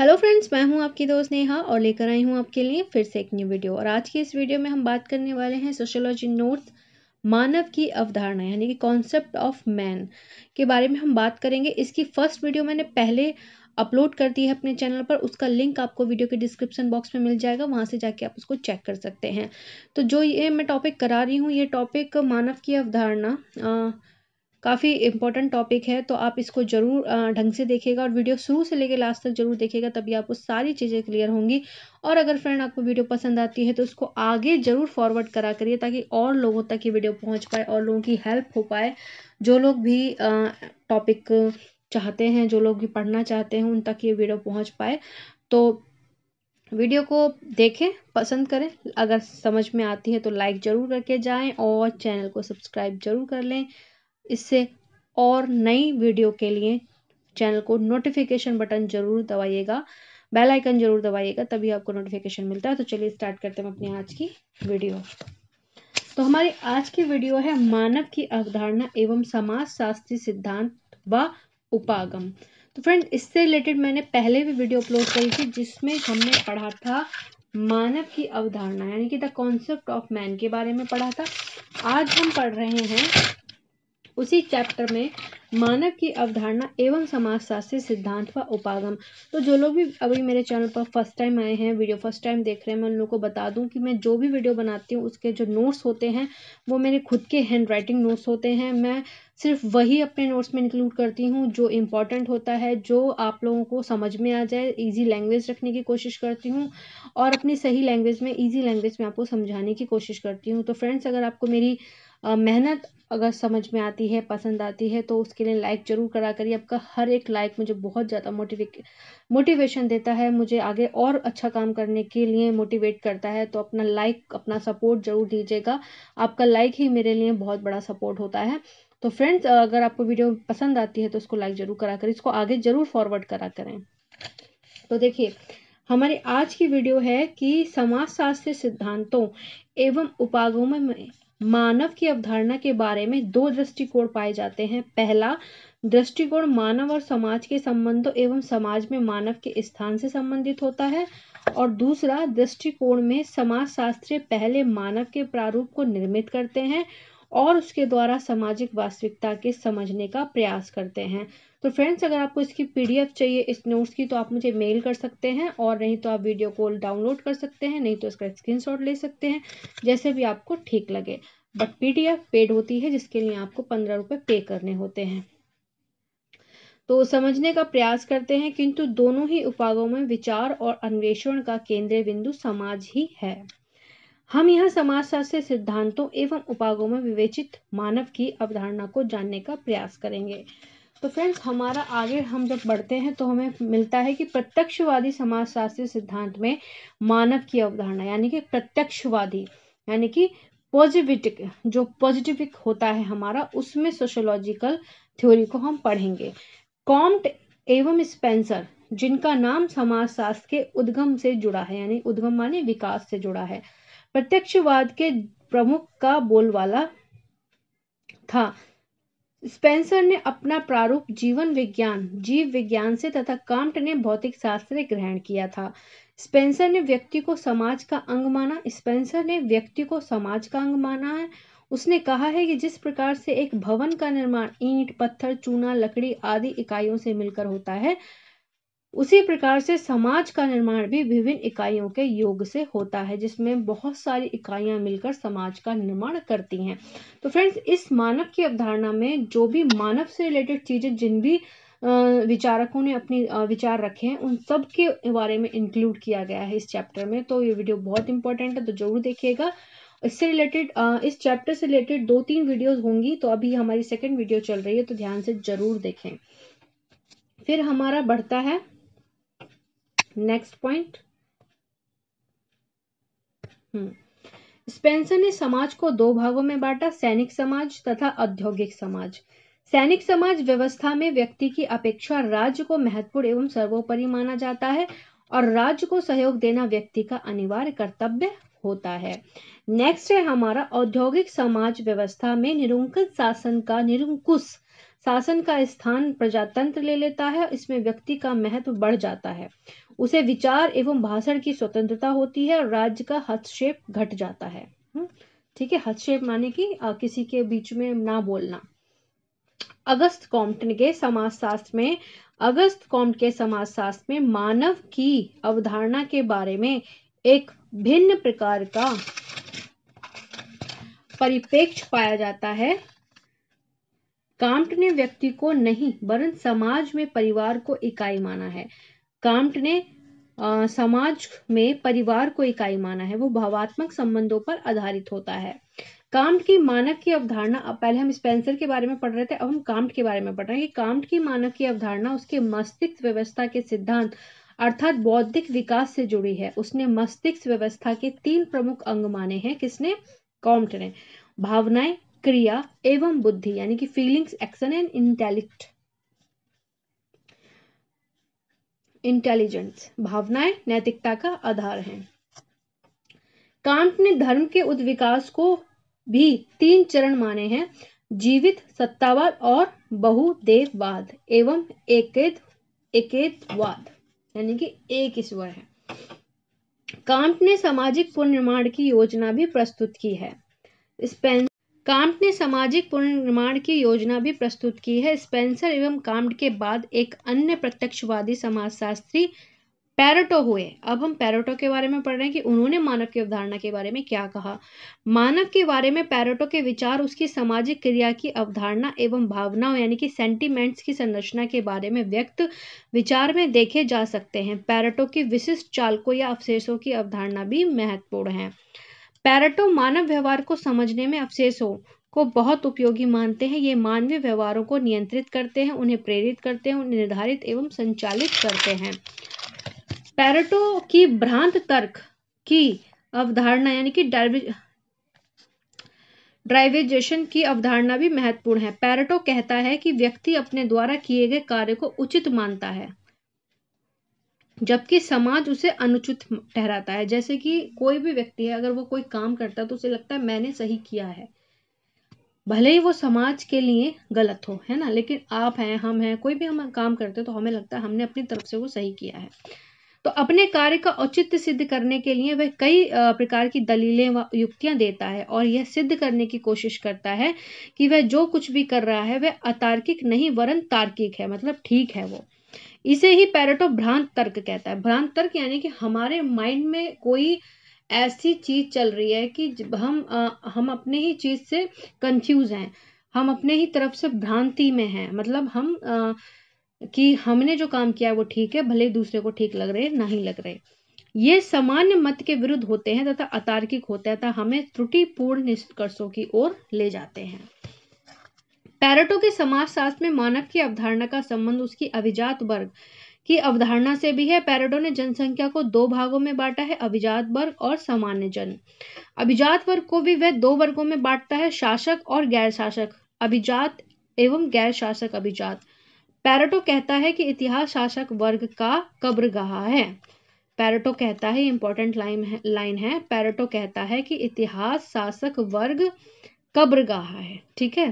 hello friends मैं हूं आपकी दोस्त नेहा और लेकर आई हूं आपके लिए फिर से एक न्यू वीडियो और आज की इस वीडियो में हम बात करने वाले हैं सोशोलॉजी नोट्स मानव की अवधारणा यानी कि कॉन्सेप्ट ऑफ मैन के बारे में हम बात करेंगे इसकी फर्स्ट वीडियो मैंने पहले अपलोड कर दी है अपने चैनल पर उसका लिंक आपको वीडियो के डिस्क्रिप्शन बॉक्स में मिल जाएगा वहाँ से जाके आप उसको चेक कर सकते हैं तो जो ये मैं टॉपिक करा रही हूँ ये टॉपिक मानव की अवधारणा काफ़ी इंपॉर्टेंट टॉपिक है तो आप इसको ज़रूर ढंग से देखिएगा और वीडियो शुरू से लेकर लास्ट तक जरूर देखिएगा तभी आपको सारी चीज़ें क्लियर होंगी और अगर फ्रेंड आपको वीडियो पसंद आती है तो उसको आगे ज़रूर फॉरवर्ड करा करिए ताकि और लोगों तक ये वीडियो पहुँच पाए और लोगों की हेल्प हो पाए जो लोग भी टॉपिक चाहते हैं जो लोग भी पढ़ना चाहते हैं उन तक ये वीडियो पहुँच पाए तो वीडियो को देखें पसंद करें अगर समझ में आती है तो लाइक ज़रूर करके जाएं और चैनल को सब्सक्राइब ज़रूर कर लें इससे और नई वीडियो के लिए चैनल को नोटिफिकेशन बटन जरूर दबाइएगा बेल आइकन जरूर दबाइएगा तभी आपको नोटिफिकेशन मिलता है तो चलिए स्टार्ट करते हैं अपनी आज की वीडियो तो हमारी आज की वीडियो है मानव की अवधारणा एवं समाज शास्त्री सिद्धांत व उपागम तो फ्रेंड इससे रिलेटेड मैंने पहले भी वीडियो अपलोड करी थी जिसमें हमने पढ़ा था मानव की अवधारणा यानी कि द कॉन्सेप्ट ऑफ मैन के बारे में पढ़ा था आज हम पढ़ रहे हैं उसी चैप्टर में मानव की अवधारणा एवं समाजशास्त्री सिद्धांत व उपागम तो जो लोग भी अभी मेरे चैनल पर फर्स्ट टाइम आए हैं वीडियो फर्स्ट टाइम देख रहे हैं मैं उन लोगों को बता दूं कि मैं जो भी वीडियो बनाती हूँ उसके जो नोट्स होते हैं वो मेरे खुद के हैंड राइटिंग नोट्स होते हैं मैं सिर्फ वही अपने नोट्स में इंक्लूड करती हूँ जो इम्पॉर्टेंट होता है जो आप लोगों को समझ में आ जाए ईजी लैंग्वेज रखने की कोशिश करती हूँ और अपनी सही लैंग्वेज में ईजी लैंग्वेज में आपको समझाने की कोशिश करती हूँ तो फ्रेंड्स अगर आपको मेरी मेहनत अगर समझ में आती है पसंद आती है तो उसके लिए लाइक ज़रूर करा करिए आपका हर एक लाइक मुझे बहुत ज़्यादा मोटिवेट मोटिवेशन देता है मुझे आगे और अच्छा काम करने के लिए मोटिवेट करता है तो अपना लाइक अपना सपोर्ट ज़रूर दीजिएगा आपका लाइक ही मेरे लिए बहुत बड़ा सपोर्ट होता है तो फ्रेंड्स अगर आपको वीडियो पसंद आती है तो उसको लाइक ज़रूर करा करें इसको आगे ज़रूर फॉरवर्ड करा करें तो देखिए हमारी आज की वीडियो है कि समाजशास्त्र सिद्धांतों एवं उपागमों में मानव की अवधारणा के बारे में दो दृष्टिकोण पाए जाते हैं पहला दृष्टिकोण मानव और समाज के संबंधों एवं समाज में मानव के स्थान से संबंधित होता है और दूसरा दृष्टिकोण में समाज शास्त्रीय पहले मानव के प्रारूप को निर्मित करते हैं और उसके द्वारा सामाजिक वास्तविकता के समझने का प्रयास करते हैं तो फ्रेंड्स अगर आपको इसकी पीडीएफ चाहिए इस नोट्स की तो आप मुझे मेल कर सकते हैं और नहीं तो आप वीडियो कॉल डाउनलोड कर सकते हैं नहीं तो इसका स्क्रीनशॉट ले सकते हैं जैसे भी आपको ठीक लगे बट पीडीएफ पेड होती है जिसके लिए आपको पंद्रह रुपये पे करने होते हैं तो समझने का प्रयास करते हैं किंतु दोनों ही उपायों में विचार और अन्वेषण का केंद्रीय बिंदु समाज ही है हम यहाँ समाजशास्त्र सिद्धांतों एवं उपागों में विवेचित मानव की अवधारणा को जानने का प्रयास करेंगे तो फ्रेंड्स हमारा आगे हम जब बढ़ते हैं तो हमें मिलता है कि प्रत्यक्षवादी समाजशास्त्रीय सिद्धांत में मानव की अवधारणा यानी कि प्रत्यक्षवादी यानी कि पॉजिटिविटिक जो पॉजिटिविक होता है हमारा उसमें सोशोलॉजिकल थ्योरी को हम पढ़ेंगे कॉम्ट एवं स्पेंसर जिनका नाम समाजशास्त्र के उद्गम से जुड़ा है यानी उद्गम माने विकास से जुड़ा है प्रत्यक्षवाद के प्रमुख का बोलवाला था स्पेंसर ने अपना प्रारूप जीवन विज्ञान जीव विज्ञान से तथा कांट ने भौतिक शास्त्र ग्रहण किया था स्पेंसर ने व्यक्ति को समाज का अंग माना स्पेंसर ने व्यक्ति को समाज का अंग माना है उसने कहा है कि जिस प्रकार से एक भवन का निर्माण ईंट पत्थर चूना लकड़ी आदि इकाइयों से मिलकर होता है उसी प्रकार से समाज का निर्माण भी विभिन्न इकाइयों के योग से होता है जिसमें बहुत सारी इकाइयां मिलकर समाज का निर्माण करती हैं तो फ्रेंड्स इस मानव की अवधारणा में जो भी मानव से रिलेटेड चीज़ें जिन भी विचारकों ने अपनी विचार रखे हैं उन सब के बारे में इंक्लूड किया गया है इस चैप्टर में तो ये वीडियो बहुत इंपॉर्टेंट है तो जरूर देखिएगा इससे रिलेटेड इस चैप्टर से रिलेटेड दो तीन वीडियोज़ होंगी तो अभी हमारी सेकेंड वीडियो चल रही है तो ध्यान से जरूर देखें फिर हमारा बढ़ता है नेक्स्ट पॉइंट स्पेंसर ने समाज को दो भागों में बांटा सैनिक समाज तथा औद्योगिक समाज सैनिक समाज व्यवस्था में व्यक्ति की अपेक्षा राज्य को महत्वपूर्ण एवं सर्वोपरि माना जाता है और राज्य को सहयोग देना व्यक्ति का अनिवार्य कर्तव्य होता है नेक्स्ट है हमारा औद्योगिक समाज व्यवस्था में निरुंकन शासन का निरुंकुश शासन का स्थान प्रजातंत्र ले लेता है इसमें व्यक्ति का महत्व बढ़ जाता है उसे विचार एवं भाषण की स्वतंत्रता होती है और राज्य का हस्तक्षेप घट जाता है हम्म, ठीक है हस्तक्षेप माने कि किसी के बीच में ना बोलना अगस्त कॉम्पटन के समाजशास्त्र में अगस्त कॉम्प्ट के समाजशास्त्र में मानव की अवधारणा के बारे में एक भिन्न प्रकार का परिपेक्ष पाया जाता है काम्ट ने व्यक्ति को नहीं वरन समाज में परिवार को इकाई माना है कांट ने आ, समाज में परिवार को इकाई माना है वो भावात्मक संबंधों पर आधारित होता है काम की मानक की अवधारणा पहले हम स्पेंसर के बारे में पढ़ रहे थे अब हम काम्ट के बारे में पढ़ रहे हैं कि काम्ट की मानक की अवधारणा उसके मस्तिष्क व्यवस्था के सिद्धांत अर्थात बौद्धिक विकास से जुड़ी है उसने मस्तिष्क व्यवस्था के तीन प्रमुख अंग माने हैं किसने कॉम्ट ने भावनाएं क्रिया एवं बुद्धि यानी कि feelings action and intellect intelligence भावनाएं नैतिकता का आधार है कांट ने धर्म के उद्विकास को भी तीन चरण माने हैं जीवित सत्तावाद और बहुदेववाद एवं एकेत एकेतवाद यानी कि एक ईश्वर है कांट ने सामाजिक पुनर्निर्माण की योजना भी प्रस्तुत की है स्पेन काम्ट ने सामाजिक पुनर्निर्माण की योजना भी प्रस्तुत की है स्पेंसर एवं काम्ट के बाद एक अन्य प्रत्यक्षवादी समाजशास्त्री पैरोटो हुए अब हम पैरोटो के बारे में पढ़ रहे हैं कि उन्होंने मानव की अवधारणा के बारे में क्या कहा मानव के बारे में पैरोटो के विचार उसकी सामाजिक क्रिया की अवधारणा एवं भावनाओं यानी कि सेंटीमेंट्स की संरचना के बारे में व्यक्त विचार में देखे जा सकते हैं पैरोटो की विशिष्ट चालकों या अवशेषों की अवधारणा भी महत्वपूर्ण है पैरेटो मानव व्यवहार को समझने में अवशेषों को बहुत उपयोगी मानते हैं ये मानवीय व्यवहारों को नियंत्रित करते हैं उन्हें प्रेरित करते हैं उन्हें निर्धारित एवं संचालित करते हैं पैरेटो की भ्रांत तर्क की अवधारणा यानी कि ड्राइवेजेशन की अवधारणा भी महत्वपूर्ण है पैरेटो कहता है कि व्यक्ति अपने द्वारा किए गए कार्य को उचित मानता है जबकि समाज उसे अनुचित ठहराता है जैसे कि कोई भी व्यक्ति है अगर वो कोई काम करता है तो उसे लगता है मैंने सही किया है भले ही वो समाज के लिए गलत हो है ना लेकिन आप हैं हम हैं कोई भी हम काम करते हैं तो हमें लगता है हमने अपनी तरफ से वो सही किया है तो अपने कार्य का औचित्य सिद्ध करने के लिए वह कई प्रकार की दलीलें व युक्तियां देता है और यह सिद्ध करने की कोशिश करता है कि वह जो कुछ भी कर रहा है वह अतार्किक नहीं वरन तार्किक है मतलब ठीक है वो इसे ही पैरेटो भ्रांत तर्क कहता है भ्रांत तर्क यानी कि हमारे माइंड में कोई ऐसी चीज चल रही है कि हम आ, हम अपने ही चीज से कंफ्यूज हैं हम अपने ही तरफ से भ्रांति में हैं मतलब हम आ, कि हमने जो काम किया है वो ठीक है भले दूसरे को ठीक लग रहे नहीं लग रहे ये सामान्य मत के विरुद्ध होते हैं तथा अतार्किक होते हैं तथा हमें त्रुटिपूर्ण निष्कर्षों की ओर ले जाते हैं पैरेटो के समाजशास्त्र में मानव की अवधारणा का संबंध उसकी अभिजात वर्ग की अवधारणा से भी है पैरेटो ने जनसंख्या को दो भागों में बांटा है अभिजात वर्ग और सामान्य जन अभिजात वर्ग को भी वह दो वर्गों में बांटता है शासक और गैर शासक अभिजात एवं गैर शासक अभिजात पैरेटो कहता है कि इतिहास शासक वर्ग का कब्र गहा है पैरेटो कहता है इंपॉर्टेंट लाइन है लाइन है पैरेटो कहता है कि इतिहास शासक वर्ग कब्र गहा है ठीक है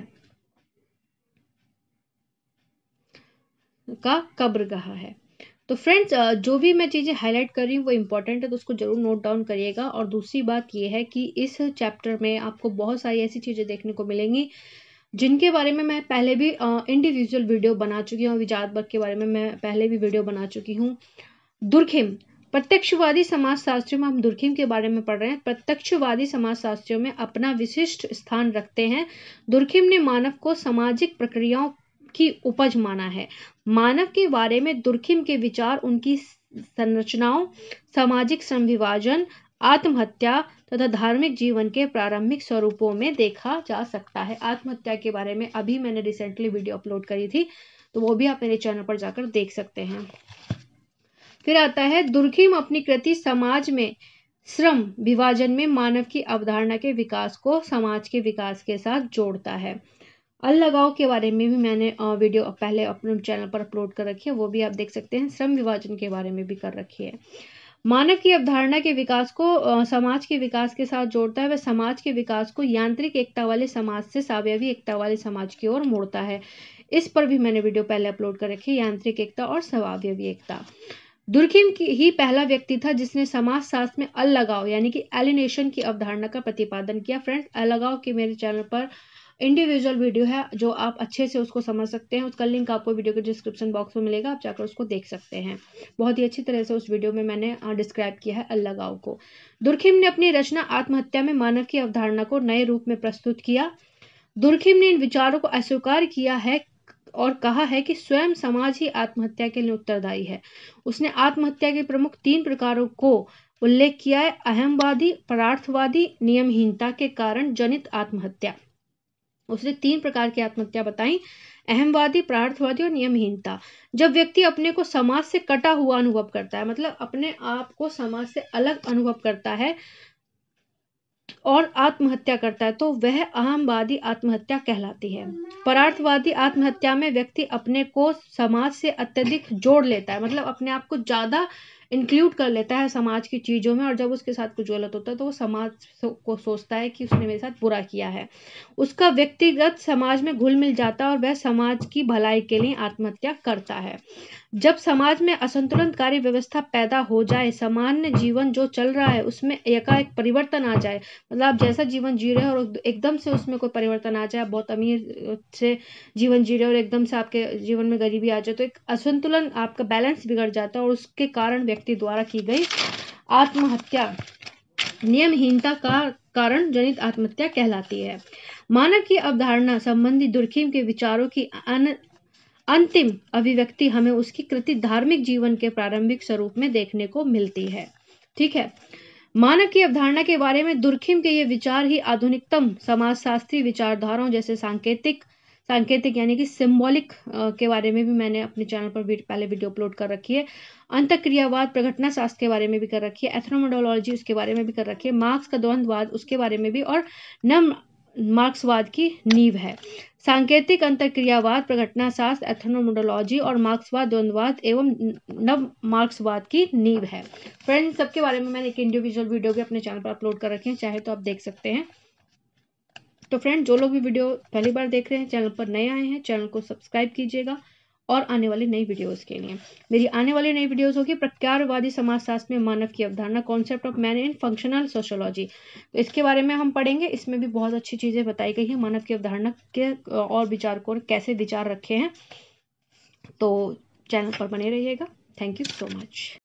का कब्र कहा है तो फ्रेंड्स जो भी मैं चीज़ें हाईलाइट कर रही हूँ वो इंपॉर्टेंट है तो उसको ज़रूर नोट डाउन करिएगा और दूसरी बात यह है कि इस चैप्टर में आपको बहुत सारी ऐसी चीज़ें देखने को मिलेंगी जिनके बारे में मैं पहले भी इंडिविजुअल वीडियो बना चुकी हूँ विजात वर्ग के बारे में मैं पहले भी वीडियो बना चुकी हूँ दुर्खिम प्रत्यक्षवादी समाजशास्त्रियों में हम दुर्खिम के बारे में पढ़ रहे हैं प्रत्यक्षवादी समाजशास्त्रियों में अपना विशिष्ट स्थान रखते हैं दुर्खिम ने मानव को सामाजिक प्रक्रियाओं की उपज माना है मानव के बारे में दुर्खिम के विचार उनकी संरचनाओं सामाजिक संविभाजन आत्महत्या तथा धार्मिक जीवन के प्रारंभिक स्वरूपों में देखा जा सकता है आत्महत्या के बारे में अभी मैंने रिसेंटली वीडियो अपलोड करी थी तो वो भी आप मेरे चैनल पर जाकर देख सकते हैं फिर आता है दुर्खिम अपनी कृति समाज में श्रम विभाजन में मानव की अवधारणा के विकास को समाज के विकास के साथ जोड़ता है अल लगाव के बारे में भी मैंने वीडियो पहले अपने चैनल पर अपलोड कर रखी है वो भी आप देख सकते हैं श्रम विभाजन के बारे में भी कर रखी है मानव की अवधारणा के विकास को समाज के विकास के साथ जोड़ता है वह समाज के विकास को यांत्रिक एकता वाले समाज से सावयवी एकता वाले समाज की ओर मोड़ता है इस पर भी मैंने वीडियो पहले अपलोड कर रखी है यांत्रिक एकता और सवावयवी एकता दुर्खिम ही पहला व्यक्ति था जिसने समाज शास्त्र में अलगाव यानी कि एलिनेशन की अवधारणा का प्रतिपादन किया फ्रेंड्स अलगाव के मेरे चैनल पर इंडिविजुअल वीडियो है जो आप अच्छे से उसको समझ सकते हैं उसका लिंक आपको वीडियो के डिस्क्रिप्शन बॉक्स में मिलेगा आप जाकर उसको देख सकते हैं बहुत ही अच्छी तरह से उस वीडियो में मैंने डिस्क्राइब किया है अल्लागाव को दुर्खिम ने अपनी रचना आत्महत्या में मानव की अवधारणा को नए रूप में प्रस्तुत किया दुर्खिम ने इन विचारों को अस्वीकार किया है और कहा है कि स्वयं समाज ही आत्महत्या के लिए उत्तरदायी है उसने आत्महत्या के प्रमुख तीन प्रकारों को उल्लेख किया है अहमवादी परार्थवादी नियमहीनता के कारण जनित आत्महत्या उसने तीन प्रकार की आत्महत्या बताई अहमवादी प्रार्थवादी और नियमहीनता जब व्यक्ति अपने को समाज से कटा हुआ अनुभव करता है मतलब अपने आप को समाज से अलग अनुभव करता है और आत्महत्या करता है तो वह अहमवादी आत्महत्या कहलाती है परार्थवादी आत्महत्या में व्यक्ति अपने को समाज से अत्यधिक जोड़ लेता है मतलब अपने आप को ज्यादा इंक्लूड कर लेता है समाज की चीज़ों में और जब उसके साथ कुछ गलत होता है तो वो समाज को सोचता है कि उसने मेरे साथ बुरा किया है उसका व्यक्तिगत समाज में घुल मिल जाता है और वह समाज की भलाई के लिए आत्महत्या करता है जब समाज में असंतुलन कार्य व्यवस्था पैदा हो जाए सामान्य जीवन जो चल रहा है उसमें एकाएक परिवर्तन आ जाए मतलब आप जैसा जीवन जी रहे हो और एकदम से उसमें कोई परिवर्तन आ जाए बहुत अमीर से जीवन जी रहे हो और एकदम से आपके जीवन में गरीबी आ जाए तो एक असंतुलन आपका बैलेंस बिगड़ जाता है और उसके कारण व्यक्ति द्वारा की गई आत्महत्या नियमहीनता का कारण जनित आत्महत्या कहलाती है मानव की अवधारणा संबंधी दुर्खीम के विचारों की अन, अंतिम अभिव्यक्ति हमें उसकी कृति धार्मिक जीवन के प्रारंभिक स्वरूप में देखने को मिलती है ठीक है मानव की अवधारणा के बारे में दुर्खिम के ये विचार ही आधुनिकतम समाजशास्त्री विचारधाराओं जैसे सांकेतिक सांकेतिक यानी कि सिंबॉलिक के बारे में भी मैंने अपने चैनल पर पहले वीडियो अपलोड कर रखी है अंतक्रियावाद प्रघटना शास्त्र के बारे में भी कर रखी है एथ्रोमोडोलॉजी उसके बारे में भी कर रखी है मार्क्स का द्वंद्ववाद उसके बारे में भी और नम मार्क्सवाद की नींव है सांकेतिक अंतक्रियावाद प्रघटना शास्त्र एथनोमोडोलॉजी और मार्क्सवाद द्वंद्ववाद एवं नव मार्क्सवाद की नींव है फ्रेंड्स सबके बारे में मैंने एक इंडिविजुअल वीडियो भी अपने चैनल पर अपलोड कर रखे हैं चाहे तो आप देख सकते हैं तो फ्रेंड जो लोग भी वीडियो पहली बार देख रहे हैं चैनल पर नए आए हैं चैनल को सब्सक्राइब कीजिएगा और आने वाली नई वीडियोस के लिए मेरी आने वाली नई वीडियोस होगी प्रत्यारवादी समाजशास्त्र में मानव की अवधारणा concept of man in functional sociology तो इसके बारे में हम पढ़ेंगे इसमें भी बहुत अच्छी चीज़ें बताई गई हैं मानव की अवधारणा के और विचार को कैसे विचार रखे हैं तो चैनल पर बने रहिएगा थैंक यू सो मच